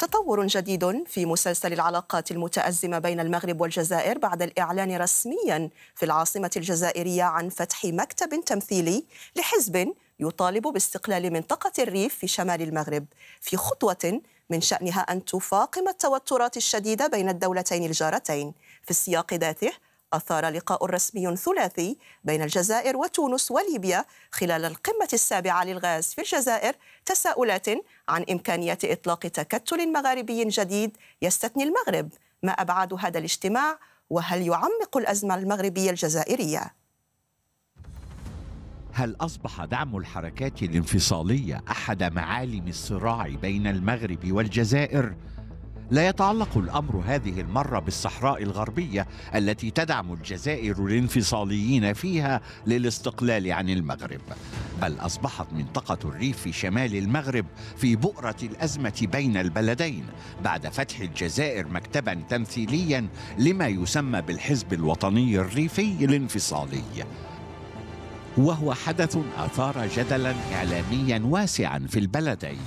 تطور جديد في مسلسل العلاقات المتأزمة بين المغرب والجزائر بعد الإعلان رسميا في العاصمة الجزائرية عن فتح مكتب تمثيلي لحزب يطالب باستقلال منطقة الريف في شمال المغرب في خطوة من شأنها أن تفاقم التوترات الشديدة بين الدولتين الجارتين في السياق ذاته أثار لقاء رسمي ثلاثي بين الجزائر وتونس وليبيا خلال القمة السابعة للغاز في الجزائر تساؤلات عن إمكانية إطلاق تكتل مغاربي جديد يستثني المغرب ما أبعاد هذا الاجتماع وهل يعمق الأزمة المغربية الجزائرية؟ هل أصبح دعم الحركات الانفصالية أحد معالم الصراع بين المغرب والجزائر؟ لا يتعلق الامر هذه المره بالصحراء الغربيه التي تدعم الجزائر الانفصاليين فيها للاستقلال عن المغرب بل اصبحت منطقه الريف في شمال المغرب في بؤره الازمه بين البلدين بعد فتح الجزائر مكتبا تمثيليا لما يسمى بالحزب الوطني الريفي الانفصالي وهو حدث اثار جدلا اعلاميا واسعا في البلدين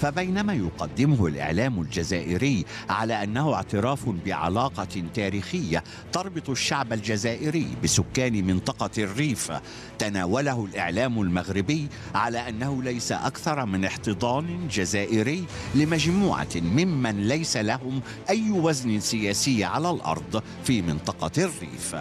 فبينما يقدمه الإعلام الجزائري على أنه اعتراف بعلاقة تاريخية تربط الشعب الجزائري بسكان منطقة الريف تناوله الإعلام المغربي على أنه ليس أكثر من احتضان جزائري لمجموعة ممن ليس لهم أي وزن سياسي على الأرض في منطقة الريف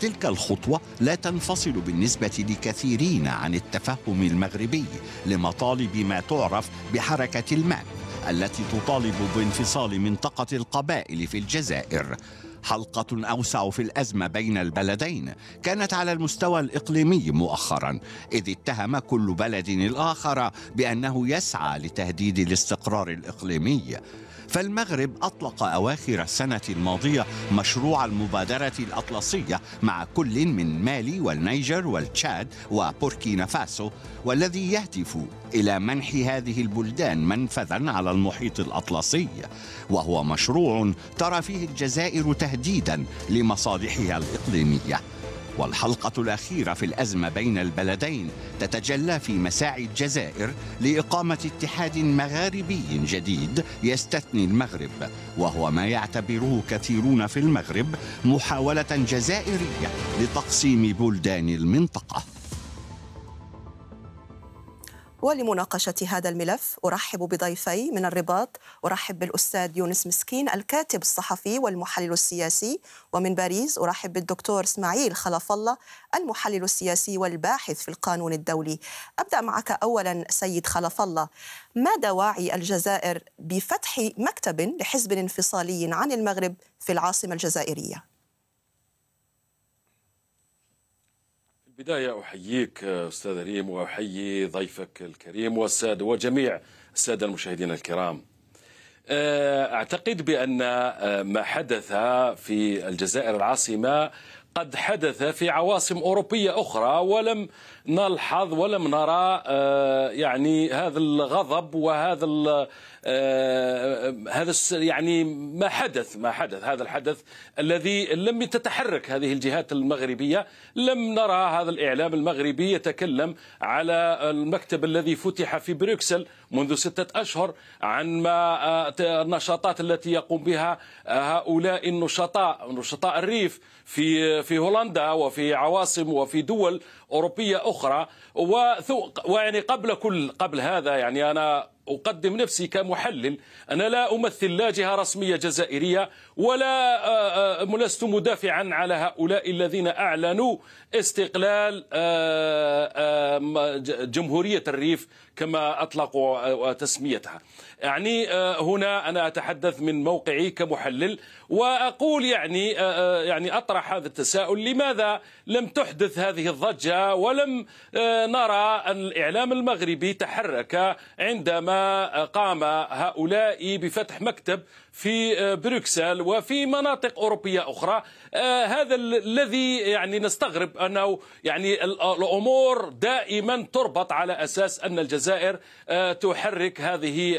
تلك الخطوة لا تنفصل بالنسبة لكثيرين عن التفهم المغربي لمطالب ما تعرف بحركة الماب التي تطالب بانفصال منطقة القبائل في الجزائر حلقة أوسع في الأزمة بين البلدين كانت على المستوى الإقليمي مؤخرا إذ اتهم كل بلد الآخر بأنه يسعى لتهديد الاستقرار الإقليمي فالمغرب أطلق أواخر السنة الماضية مشروع المبادرة الأطلسية مع كل من مالي والنيجر والتشاد وبوركينا فاسو والذي يهدف إلى منح هذه البلدان منفذا على المحيط الأطلسي وهو مشروع ترى فيه الجزائر تهديدا لمصالحها الإقليمية والحلقة الأخيرة في الأزمة بين البلدين تتجلى في مساعي الجزائر لإقامة اتحاد مغاربي جديد يستثني المغرب وهو ما يعتبره كثيرون في المغرب محاولة جزائرية لتقسيم بلدان المنطقة ولمناقشة هذا الملف أرحب بضيفي من الرباط أرحب بالأستاذ يونس مسكين الكاتب الصحفي والمحلل السياسي ومن باريس أرحب بالدكتور إسماعيل خلف الله المحلل السياسي والباحث في القانون الدولي أبدأ معك أولا سيد خلف الله ما دواعي الجزائر بفتح مكتب لحزب انفصالي عن المغرب في العاصمة الجزائرية؟ بداية أحييك أستاذ ريم وأحيي ضيفك الكريم والسادة وجميع السادة المشاهدين الكرام آه، أعتقد بأن آه، ما حدث في الجزائر العاصمة قد حدث في عواصم أوروبية أخرى ولم نلحظ ولم نرى آه، يعني هذا الغضب وهذا آه، هذا يعني ما حدث ما حدث هذا الحدث الذي لم تتحرك هذه الجهات المغربية لم نرى هذا الإعلام المغربي يتكلم على المكتب الذي فتح في بروكسل منذ ستة أشهر عن ما آه، النشاطات التي يقوم بها آه، هؤلاء النشطاء نشطاء الريف في في هولندا وفي عواصم وفي دول أوروبية أخرى ويعني قبل كل قبل هذا يعني أنا أقدم نفسي كمحلل أنا لا أمثل لا جهة رسمية جزائرية ولا آه، آه، لست مدافعا على هؤلاء الذين أعلنوا استقلال آه، جمهورية الريف كما أطلقوا تسميتها يعني هنا أنا أتحدث من موقعي كمحلل وأقول يعني يعني أطرح هذا التساؤل لماذا لم تحدث هذه الضجة ولم نرى أن الإعلام المغربي تحرك عندما قام هؤلاء بفتح مكتب في آه، بروكسل وفي مناطق أوروبية أخرى آه، هذا الذي يعني نستغرب أنه يعني الأمور دائما تربط على أساس أن الجزائر آه، تحرك هذه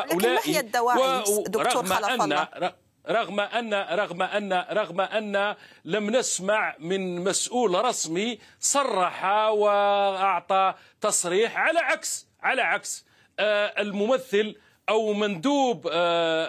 هؤلاء لكن ما هي الدواعي دكتور خلف رغم ان رغم ان رغم ان لم نسمع من مسؤول رسمي صرح واعطى تصريح على عكس على عكس الممثل او مندوب آه،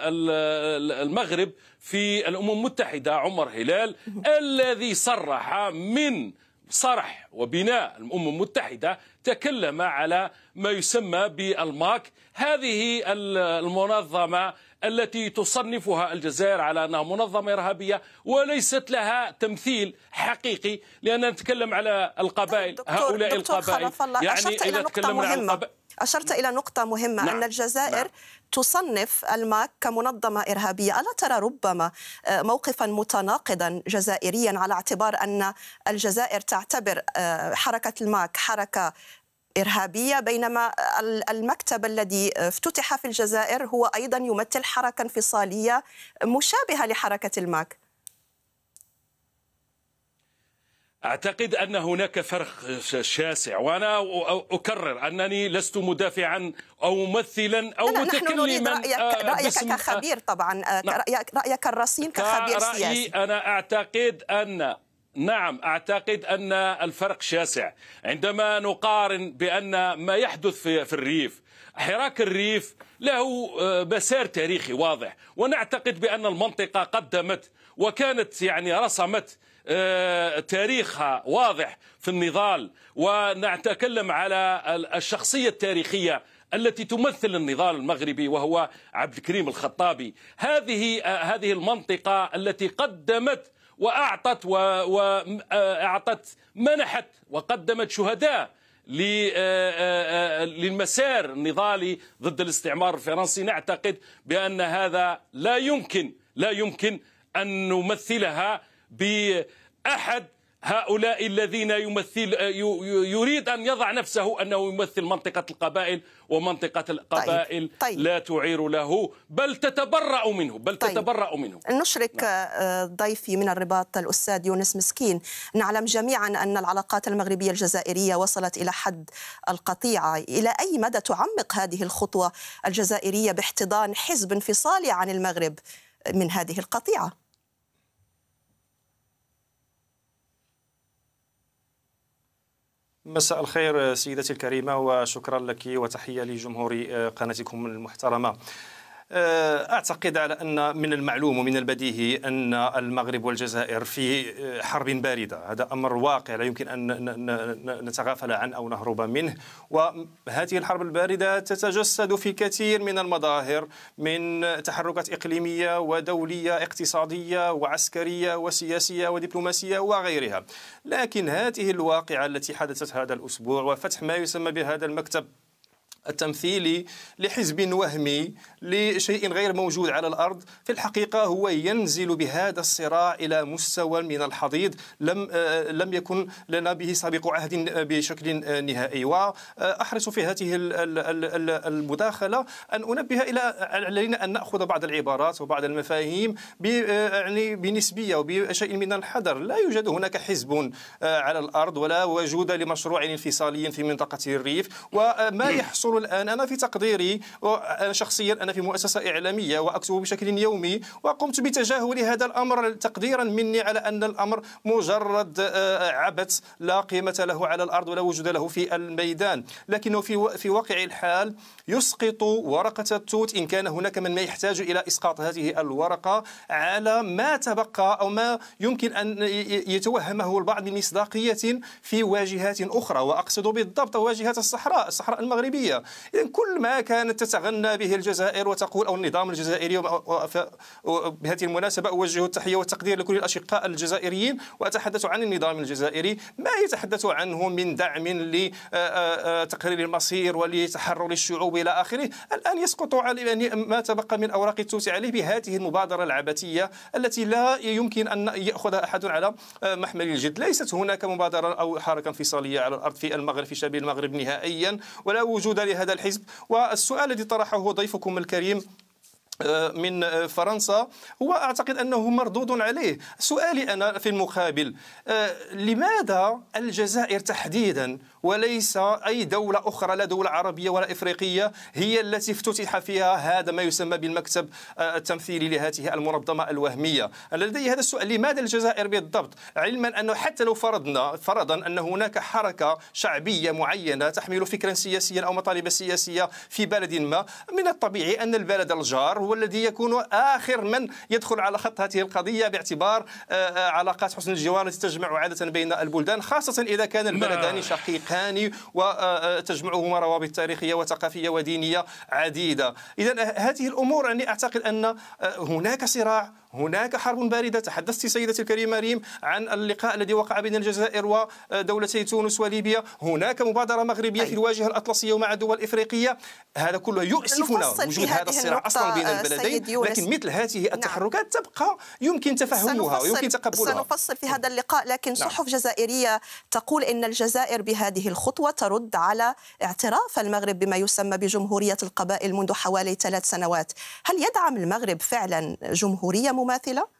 المغرب في الامم المتحده عمر هلال الذي صرح من صرح وبناء الامم المتحده تكلم على ما يسمى بالماك هذه المنظمه التي تصنفها الجزائر على انها منظمه ارهابيه وليست لها تمثيل حقيقي لاننا نتكلم على القبائل دكتور هؤلاء دكتور القبائل الله يعني اذا تكلمنا عن القبائل أشرت نعم. إلى نقطة مهمة نعم. أن الجزائر نعم. تصنف الماك كمنظمة إرهابية ألا ترى ربما آه، موقفا متناقضا جزائريا على اعتبار أن الجزائر تعتبر آه، حركة الماك حركة إرهابية بينما المكتب الذي آه، افتتح في الجزائر هو أيضا يمثل حركة انفصالية مشابهة لحركة الماك أعتقد أن هناك فرق آه، شاسع وأنا أكرر أنني لست مدافعا أو ممثلا أو متكلما نحن نريد آه، رأيك, رأيك كخبير طبعا آه، نعم. رأيك, رأيك الرصين كخبير رأيي سياسي أنا أعتقد أن نعم أعتقد أن الفرق شاسع عندما نقارن بأن ما يحدث في الريف حراك الريف له مسار تاريخي واضح ونعتقد بأن المنطقة قدمت وكانت يعني رسمت آه، تاريخها واضح في النضال ونتكلم على الشخصية التاريخية التي تمثل النضال المغربي وهو عبد الكريم الخطابي هذه آه، هذه المنطقة التي قدمت وأعطت وأعطت آه، منحت وقدمت شهداء للمسار النضالي ضد الاستعمار الفرنسي نعتقد بأن هذا لا يمكن لا يمكن أن نمثلها باحد هؤلاء الذين يمثل يريد ان يضع نفسه انه يمثل منطقه القبائل ومنطقه طيب، القبائل طيب. طيب. لا تعير له بل تتبرأ منه بل طيب. تتبرأ منه نشرك نعم. آه، ضيفي من الرباط الاستاذ يونس مسكين نعلم جميعا ان العلاقات المغربيه الجزائريه وصلت الى حد القطيعه الى اي مدى تعمق هذه الخطوه الجزائريه باحتضان حزب انفصالي عن المغرب من هذه القطيعه مساء الخير سيدتي الكريمة وشكرا لك وتحية لجمهور آه، قناتكم المحترمة آه، اعتقد على ان من المعلوم ومن البديهي ان المغرب والجزائر في آه، حرب بارده، هذا امر واقع لا يمكن ان نتغافل عنه او نهرب منه، وهذه الحرب البارده تتجسد في كثير من المظاهر من تحركات اقليميه ودوليه اقتصاديه وعسكريه وسياسيه ودبلوماسيه وغيرها، لكن هذه الواقعه التي حدثت هذا الاسبوع وفتح ما يسمى بهذا المكتب التمثيلي لحزب وهمي لشيء غير موجود على الارض في الحقيقه هو ينزل بهذا الصراع الى مستوى من الحضيض لم آه، لم يكن لنا به سابق عهد آه، بشكل آه، نهائي واحرص في هذه المداخله ان انبه الى علينا ان ناخذ بعض العبارات وبعض المفاهيم يعني بنسبيه وبشيء من الحذر لا يوجد هناك حزب على الارض ولا وجود لمشروع انفصالي في منطقه الريف وما يحصل الآن أنا في تقديري أنا شخصيا أنا في مؤسسة إعلامية وأكتب بشكل يومي وقمت بتجاهل هذا الأمر تقديرا مني على أن الأمر مجرد آه، عبث لا قيمة له على الأرض ولا وجود له في الميدان لكنه في في واقع الحال يسقط ورقة التوت إن كان هناك من ما يحتاج إلى إسقاط هذه الورقة على ما تبقى أو ما يمكن أن يتوهمه البعض من مصداقية في واجهات أخرى وأقصد بالضبط واجهات الصحراء الصحراء المغربية إذا كل ما كانت تتغنى به الجزائر وتقول أو النظام الجزائري بهذه المناسبة أوجه التحية والتقدير لكل الأشقاء الجزائريين وأتحدث عن النظام الجزائري ما يتحدث عنه من دعم لتقرير المصير ولتحرر الشعوب إلى آخره الآن يسقط على ما تبقى من أوراق التوت عليه بهذه المبادرة العبثية التي لا يمكن أن يأخذها أحد على محمل الجد ليست هناك مبادرة أو حركة انفصالية على الأرض في المغرب في شبه المغرب نهائيا ولا وجود لهذا هذا الحزب والسؤال الذي طرحه ضيفكم الكريم آه، من آه، فرنسا هو اعتقد انه مردود عليه سؤالي انا في المقابل آه، لماذا الجزائر تحديدا وليس أي دولة أخرى لا دولة عربية ولا إفريقية هي التي افتتح فيها هذا ما يسمى بالمكتب آه، التمثيلي لهذه المنظمة الوهمية لدي هذا السؤال لماذا الجزائر بالضبط علما أنه حتى لو فرضنا فرضا أن هناك حركة شعبية معينة تحمل فكرا سياسيا أو مطالب سياسية في بلد ما من الطبيعي أن البلد الجار هو الذي يكون آخر من يدخل على خط هذه القضية باعتبار آه، آه، علاقات حسن الجوار التي تجمع عادة بين البلدان خاصة إذا كان البلدان شقيق هاني وتجمعهما روابط تاريخيه وثقافيه ودينيه عديده اذا آه، هذه الامور يعني اعتقد ان هناك صراع هناك حرب بارده تحدثت سيدتي الكريمه ريم عن اللقاء الذي وقع بين الجزائر ودولتي تونس وليبيا هناك مبادره مغربيه في الواجهه الاطلسيه ومع دول افريقيه هذا كله يؤسفنا وجود هذا الصراع اصلا بين آه، البلدين لكن مثل هذه نعم. التحركات نعم. تبقى يمكن تفهمها ويمكن تقبلها سنفصل في هذا نعم. اللقاء لكن نعم. صحف جزائريه تقول ان الجزائر بهذه هذه الخطوة ترد على اعتراف المغرب بما يسمى بجمهورية القبائل منذ حوالي ثلاث سنوات هل يدعم المغرب فعلا جمهورية مماثلة؟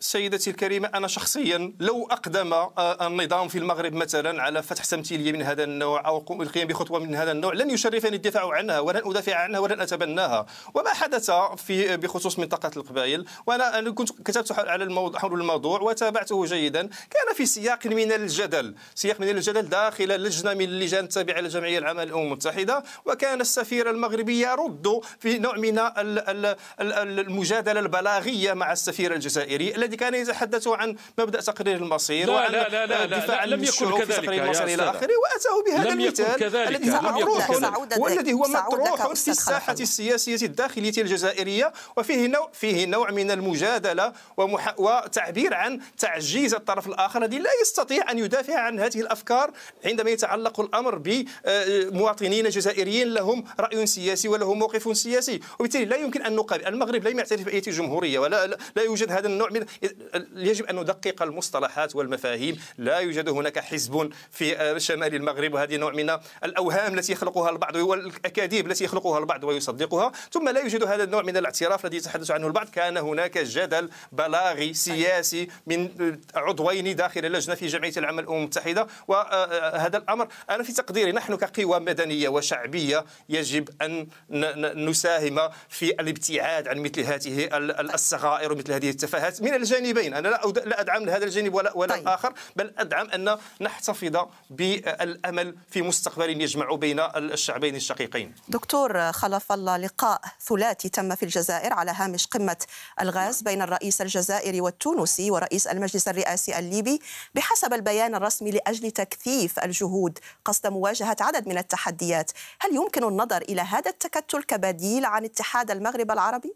سيدتي الكريمة أنا شخصيا لو أقدم آه، النظام في المغرب مثلا على فتح تمثيلية من هذا النوع أو القيام بخطوة من هذا النوع لن يشرفني الدفاع عنها ولن أدافع عنها ولن أتبناها وما حدث في بخصوص منطقة القبائل وأنا كنت كتبت على الموضوع حول الموضوع وتابعته جيدا كان في سياق من الجدل سياق من الجدل داخل لجنة من اللجان التابعة للجمعية العامة للأمم المتحدة وكان السفير المغربي يرد في نوع من المجادلة البلاغية مع السفير الجزائري الذي الذي كان يتحدث عن مبدا تقرير المصير لا وعن لا لا لا الدفاع آه، عن لم يكن كذلك تقرير المصير الى اخره واتاه بهذا المثال الذي هو مطروح والذي هو مطروح في الساحه السياسيه الداخليه الجزائريه وفيه نوع فيه نوع من المجادله ومح... وتعبير عن تعجيز الطرف الاخر الذي لا يستطيع ان يدافع عن هذه الافكار عندما يتعلق الامر بمواطنين آه، جزائريين لهم راي سياسي ولهم موقف سياسي وبالتالي لا يمكن ان نقابل المغرب لا يعترف باي جمهوريه ولا لا يوجد هذا النوع من يجب أن ندقق المصطلحات والمفاهيم لا يوجد هناك حزب في آه، شمال المغرب وهذه نوع من الأوهام التي يخلقها البعض والأكاذيب التي يخلقها البعض ويصدقها ثم لا يوجد هذا النوع من الاعتراف الذي يتحدث عنه البعض كان هناك جدل بلاغي سياسي من عضوين داخل اللجنة في جمعية العمل الأمم المتحدة وهذا آه، آه، الأمر أنا في تقديري نحن كقوى مدنية وشعبية يجب أن نساهم في الابتعاد عن مثل هذه الصغائر ومثل هذه التفاهات من الجانبين انا لا لا ادعم لهذا الجانب ولا ولا طيب. الاخر بل ادعم ان نحتفظ بالامل في مستقبل يجمع بين الشعبين الشقيقين دكتور خلف الله لقاء ثلاثي تم في الجزائر على هامش قمه الغاز بين الرئيس الجزائري والتونسي ورئيس المجلس الرئاسي الليبي بحسب البيان الرسمي لاجل تكثيف الجهود قصد مواجهه عدد من التحديات هل يمكن النظر الى هذا التكتل كبديل عن اتحاد المغرب العربي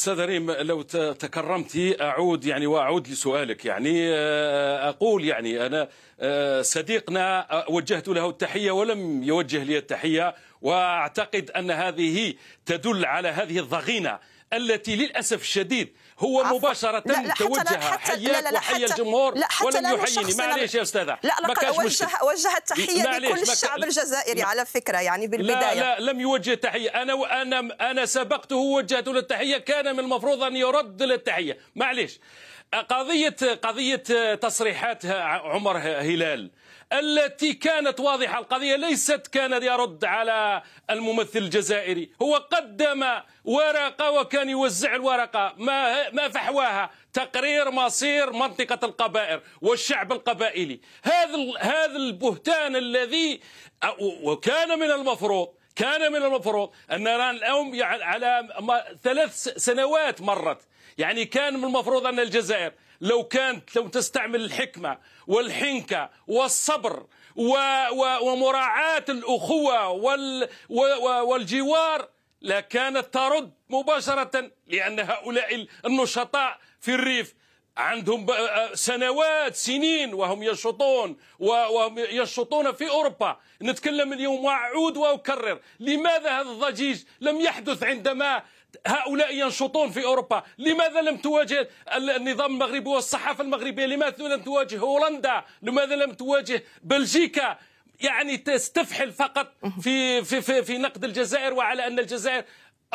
استاذ ريم لو تكرمتي اعود يعني واعود لسؤالك يعني آه، اقول يعني انا آه، صديقنا آه، وجهت له التحيه ولم يوجه لي التحيه واعتقد ان هذه تدل على هذه الضغينه التي للاسف الشديد هو عفو. مباشره لا لا توجه حتى حياك لا لا لا وحيا الجمهور لا حتى ولم يحييني معليش يا استاذه لا لا وجه وجه التحيه لكل الشعب الجزائري على فكره يعني بالبدايه لا لا لم يوجه تحيه انا وانا انا سبقته ووجهت له التحيه كان من المفروض ان يرد التحيه معليش قضيه قضيه تصريحات عمر هلال التي كانت واضحة القضية ليست كان يرد على الممثل الجزائري هو قدم ورقة وكان يوزع الورقة ما, ما فحواها تقرير مصير منطقة القبائر والشعب القبائلي هذا هذا البهتان الذي وكان من المفروض كان من المفروض أننا اليوم على ثلاث سنوات مرت يعني كان من المفروض أن الجزائر لو كانت لو تستعمل الحكمة والحنكة والصبر ومراعاة الأخوة والجوار لكانت ترد مباشرة لأن هؤلاء النشطاء في الريف عندهم آه، سنوات سنين وهم ينشطون وهم ينشطون في اوروبا نتكلم اليوم واعود واكرر لماذا هذا الضجيج لم يحدث عندما هؤلاء ينشطون في اوروبا لماذا لم تواجه النظام المغربي والصحافه المغربيه لماذا لم تواجه هولندا لماذا لم تواجه بلجيكا يعني تستفحل فقط في في في, في نقد الجزائر وعلى ان الجزائر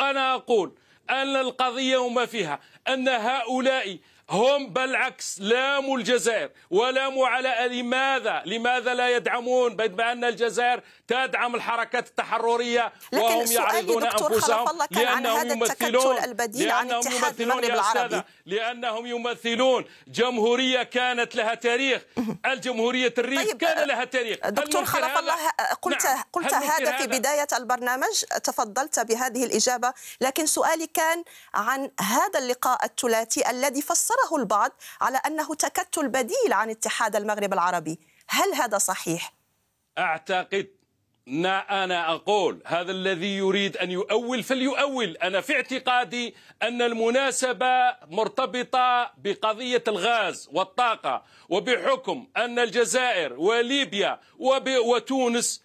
انا اقول ان القضيه وما فيها ان هؤلاء هم بالعكس لاموا الجزائر ولاموا على لماذا لماذا لا يدعمون بما أن الجزائر تدعم الحركات التحررية وهم يعرضون أنفسهم لأنهم يمثلون لأنهم يمثلون يا أستاذة لأنهم يمثلون جمهورية كانت لها تاريخ الجمهورية الريف طيب كان لها تاريخ دكتور خلف الله قلت نعم. قلت هذا في بداية البرنامج تفضلت بهذه الإجابة لكن سؤالي كان عن هذا اللقاء الثلاثي الذي فصل اعتبره البعض على أنه تكتل بديل عن اتحاد المغرب العربي هل هذا صحيح؟ أعتقد ما أنا أقول هذا الذي يريد أن يؤول فليؤول أنا في اعتقادي أن المناسبة مرتبطة بقضية الغاز والطاقة وبحكم أن الجزائر وليبيا وتونس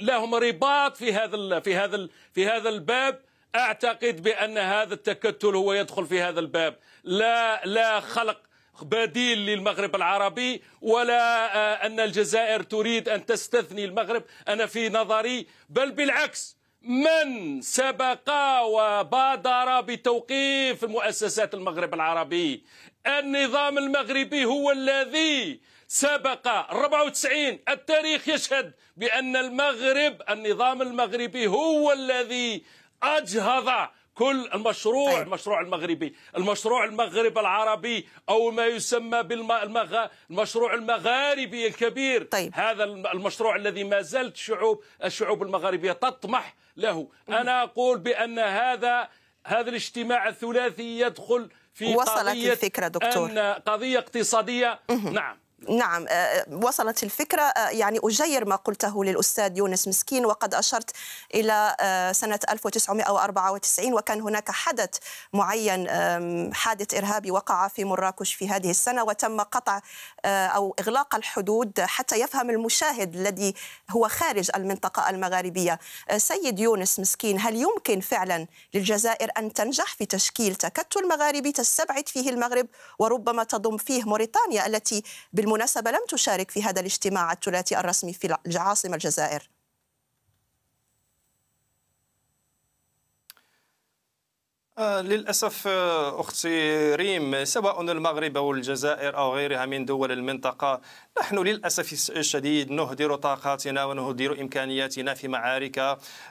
لهم رباط في هذا في هذا في هذا الباب اعتقد بان هذا التكتل هو يدخل في هذا الباب لا لا خلق بديل للمغرب العربي ولا آه، ان الجزائر تريد ان تستثني المغرب انا في نظري بل بالعكس من سبق وبادر بتوقيف مؤسسات المغرب العربي النظام المغربي هو الذي سبق 94 التاريخ يشهد بأن المغرب النظام المغربي هو الذي أجهض كل المشروع طيب. المشروع المغربي المشروع المغرب العربي أو ما يسمى بالمشروع المغاربي الكبير طيب. هذا المشروع الذي ما زالت الشعوب الشعوب المغربيه تطمح له مم. أنا أقول بأن هذا هذا الاجتماع الثلاثي يدخل في وصلت قضية الفكرة دكتور أن قضية اقتصادية مم. نعم نعم آه، آه، وصلت الفكرة آه، يعني أجير ما قلته للأستاذ يونس مسكين وقد أشرت إلى سنة 1994 وكان هناك حدث معين حادث إرهابي وقع في مراكش في هذه السنة وتم قطع أو إغلاق الحدود حتى يفهم المشاهد الذي هو خارج المنطقة المغاربية سيد يونس مسكين هل يمكن فعلا للجزائر أن تنجح في تشكيل تكتل مغاربي تستبعد فيه المغرب وربما تضم فيه موريتانيا التي بال بالمناسبة لم تشارك في هذا الاجتماع الثلاثي الرسمي في العاصمة الجزائر آه، للأسف آه، أختي ريم سواء المغرب أو الجزائر أو غيرها من دول المنطقة نحن للأسف الشديد نهدر طاقاتنا ونهدر إمكانياتنا في معارك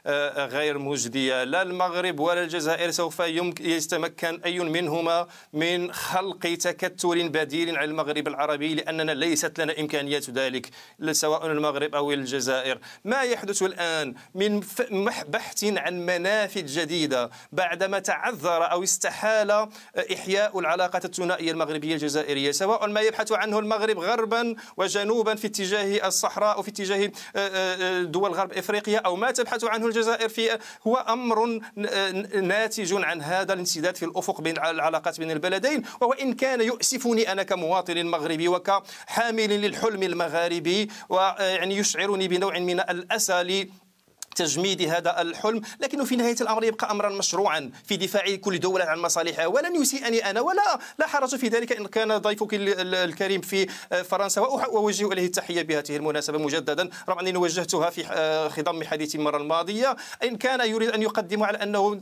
آه، غير مجدية لا المغرب ولا الجزائر سوف يتمكن أي منهما من خلق تكتل بديل على المغرب العربي لأننا ليست لنا إمكانيات ذلك سواء المغرب أو الجزائر ما يحدث الآن من بحث عن منافذ جديدة بعدما تعلم تعذر أو استحال إحياء العلاقات الثنائية المغربية الجزائرية سواء ما يبحث عنه المغرب غربا وجنوبا في اتجاه الصحراء وفي اتجاه آه، آه، آه، دول غرب إفريقيا أو ما تبحث عنه الجزائر في هو أمر ناتج عن هذا الانسداد في الأفق بين العلاقات بين البلدين وهو إن كان يؤسفني أنا كمواطن مغربي وكحامل للحلم المغاربي ويعني يشعرني بنوع من الأسى تجميد هذا الحلم لكنه في نهايه الامر يبقى امرا مشروعا في دفاع كل دوله عن مصالحها ولن يسيئني انا ولا لا حرج في ذلك ان كان ضيفك الكريم في آه، فرنسا واوجه اليه التحيه بهذه المناسبه مجددا رغم انني وجهتها في آه، خضم حديثي المره الماضيه ان كان يريد ان يقدم على انه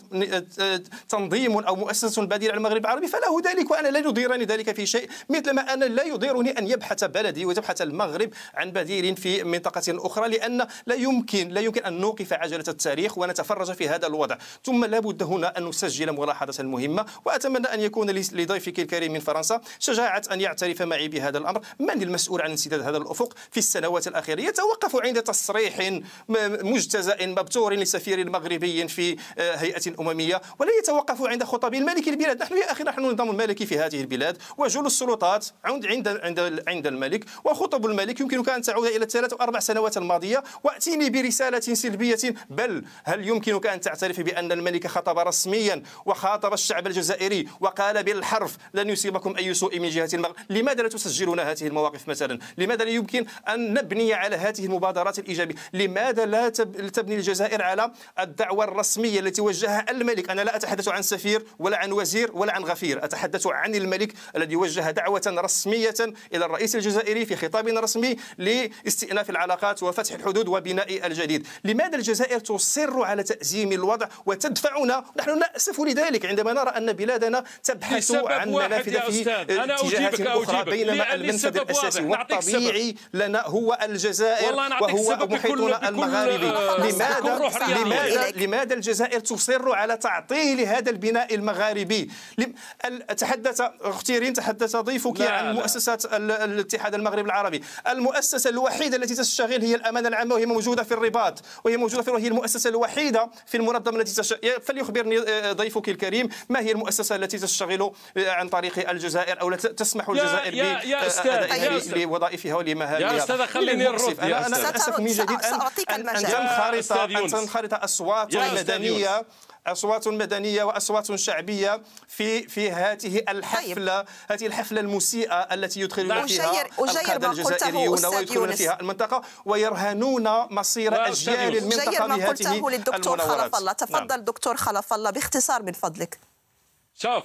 آه، تنظيم او مؤسسه بديل على المغرب العربي فله ذلك وانا لا يضيرني ذلك في شيء مثلما انا لا يضيرني ان يبحث بلدي وتبحث المغرب عن بديل في منطقه اخرى لان لا يمكن لا يمكن ان نوقع نوقف عجلة التاريخ ونتفرج في هذا الوضع ثم لابد هنا أن نسجل ملاحظة مهمة وأتمنى أن يكون لضيفك الكريم من فرنسا شجاعة أن يعترف معي بهذا الأمر من المسؤول عن انسداد هذا الأفق في السنوات الأخيرة يتوقف عند تصريح مجتزأ مبتور لسفير مغربي في آه، هيئة أممية ولا يتوقف عند خطب الملك البلاد نحن يا أخي نحن نظام الملكي في هذه البلاد وجل السلطات عند عند عند الملك وخطب الملك يمكنك أن تعود إلى الثلاث أو أربع سنوات الماضية وأتيني برسالة سلبية عشوائية بل هل يمكنك أن تعترف بأن الملك خطب رسميا وخاطب الشعب الجزائري وقال بالحرف لن يصيبكم أي سوء من جهة المغرب لماذا لا تسجلون هذه المواقف مثلا لماذا لا يمكن أن نبني على هذه المبادرات الإيجابية لماذا لا تبني الجزائر على الدعوة الرسمية التي وجهها الملك أنا لا أتحدث عن سفير ولا عن وزير ولا عن غفير أتحدث عن الملك الذي وجه دعوة رسمية إلى الرئيس الجزائري في خطاب رسمي لاستئناف العلاقات وفتح الحدود وبناء الجديد لماذا الجزائر تصر على تأزيم الوضع وتدفعنا نحن نأسف لذلك عندما نرى أن بلادنا تبحث عن منافذ في اتجاهات أخرى بينما المنفذ الأساسي والطبيعي لنا هو الجزائر وهو محيطنا المغاربي آه، لماذا لماذا لماذا الجزائر تصر على تعطيل هذا البناء المغاربي تحدث اختيرين تحدث ضيفك عن مؤسسة الاتحاد المغربي العربي المؤسسه الوحيده التي تشتغل هي الامانه العامه وهي موجوده في الرباط وهي موجودة موجوده في هي المؤسسه الوحيده في المنظمه التي تش... فليخبرني آه، ضيفك الكريم ما هي المؤسسه التي تشتغل آه، عن طريق الجزائر او تسمح الجزائر آه، يا, يا استاذ لوظائفها ولمهامها يا استاذ خليني نرد انا انا اسف من جديد ان, تنخرط ان تنخرط اصوات مدنيه اصوات مدنيه واصوات شعبيه في في هذه طيب. الحفله طيب. هذه الحفله المسيئه التي يدخلون نعم، فيها القاده الجزائريون ويدخلون فيها المنطقه ويرهنون مصير اجيال المنطقه ما قلته للدكتور خلف الله نعم. تفضل نعم. دكتور خلف الله باختصار من فضلك شوف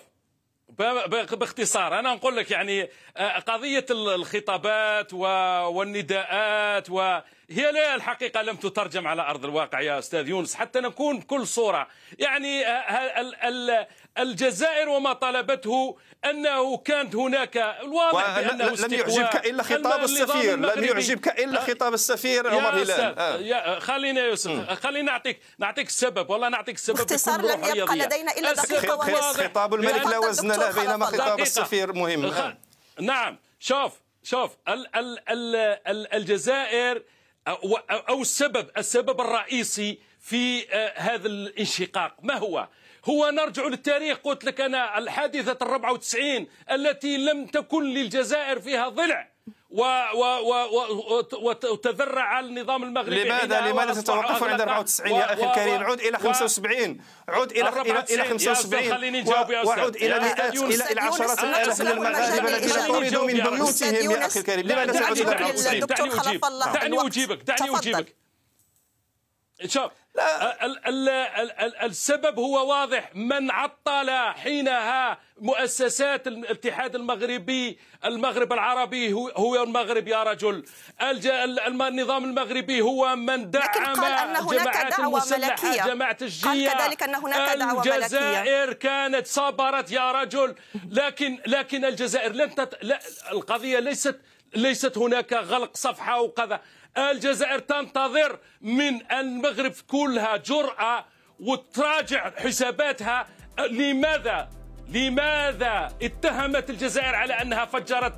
باختصار انا نقول لك يعني آه، قضيه الخطابات والنداءات و هي لا الحقيقة لم تترجم على أرض الواقع يا أستاذ يونس حتى نكون بكل صورة يعني آه، الجزائر وما طلبته أنه كانت هناك الواضح بأنه لم يعجبك إلا خطاب السفير لم يعجبك إلا آه، خطاب السفير عمر هلال آه. يا خلينا يا يوسف خلينا نعطيك نعطيك السبب والله نعطيك السبب باختصار لم يبقى لدينا إلا دقيقة ونصف خطاب الملك يعني لا وزن له بينما خطاب السفير مهم نعم شوف شوف ال ال ال الجزائر أو السبب السبب الرئيسي في آه، هذا الانشقاق ما هو؟ هو نرجع للتاريخ قلت لك أنا الحادثة الربعة وتسعين التي لم تكن للجزائر فيها ضلع وتذرع على النظام المغربي لماذا لماذا تتوقف عند 94 يا اخي الكريم عود الى 75 عود الى الى 75 وعود الى مئات الى العشرات عشرات الالاف من المغاربه الذين طردوا من بيوتهم يا اخي الكريم لماذا تعود الى 94 دعني اجيبك دعني اجيبك شوف لا. ال ال ال السبب هو واضح من عطل حينها مؤسسات الاتحاد المغربي المغرب العربي هو المغرب يا رجل النظام المغربي هو من دعم جماعات المسلحة جماعة الجية قال كذلك أن هناك دعوة الجزائر ملكية. كانت صبرت يا رجل لكن لكن الجزائر لن تت... لا القضية ليست ليست هناك غلق صفحه أو وكذا الجزائر تنتظر من المغرب كلها جراه وتراجع حساباتها لماذا لماذا اتهمت الجزائر على انها فجرت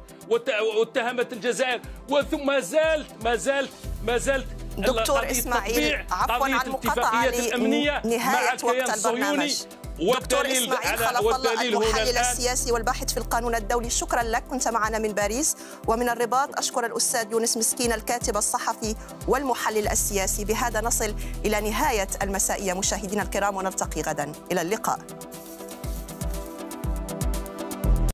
واتهمت الجزائر وثم ما زالت ما زالت ما زالت دكتور اسماعيل عفوا عن المقاطعه الامنيه مع البرنامج الصهيوني والدليل على والدليل هنا المحلل السياسي والباحث في القانون الدولي شكرا لك كنت معنا من باريس ومن الرباط أشكر الأستاذ يونس مسكين الكاتب الصحفي والمحلل السياسي بهذا نصل إلى نهاية المسائية مشاهدينا الكرام ونلتقي غدا إلى اللقاء